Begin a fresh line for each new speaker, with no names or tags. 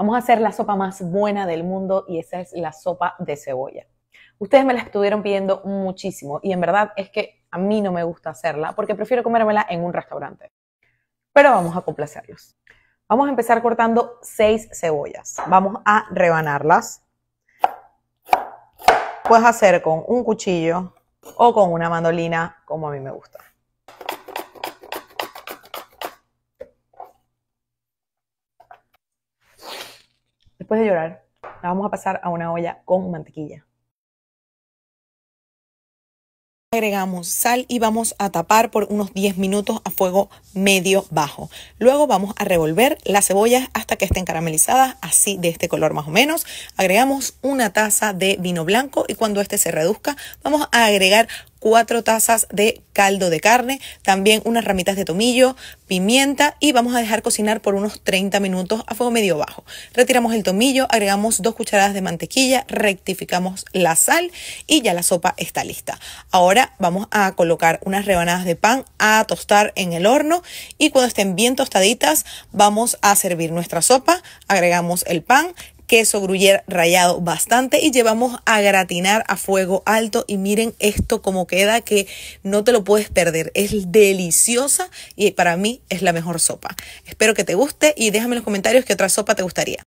Vamos a hacer la sopa más buena del mundo y esa es la sopa de cebolla. Ustedes me la estuvieron pidiendo muchísimo y en verdad es que a mí no me gusta hacerla porque prefiero comérmela en un restaurante. Pero vamos a complacerlos. Vamos a empezar cortando 6 cebollas. Vamos a rebanarlas. Puedes hacer con un cuchillo o con una mandolina como a mí me gusta. después de llorar, la vamos a pasar a una olla con mantequilla. Agregamos sal y vamos a tapar por unos 10 minutos a fuego medio bajo. Luego vamos a revolver las cebollas hasta que estén caramelizadas, así de este color más o menos. Agregamos una taza de vino blanco y cuando este se reduzca vamos a agregar cuatro tazas de caldo de carne, también unas ramitas de tomillo, pimienta y vamos a dejar cocinar por unos 30 minutos a fuego medio bajo. Retiramos el tomillo, agregamos dos cucharadas de mantequilla, rectificamos la sal y ya la sopa está lista. Ahora vamos a colocar unas rebanadas de pan a tostar en el horno y cuando estén bien tostaditas vamos a servir nuestra sopa, agregamos el pan, queso gruyere rallado bastante y llevamos a gratinar a fuego alto y miren esto como queda que no te lo puedes perder. Es deliciosa y para mí es la mejor sopa. Espero que te guste y déjame en los comentarios qué otra sopa te gustaría.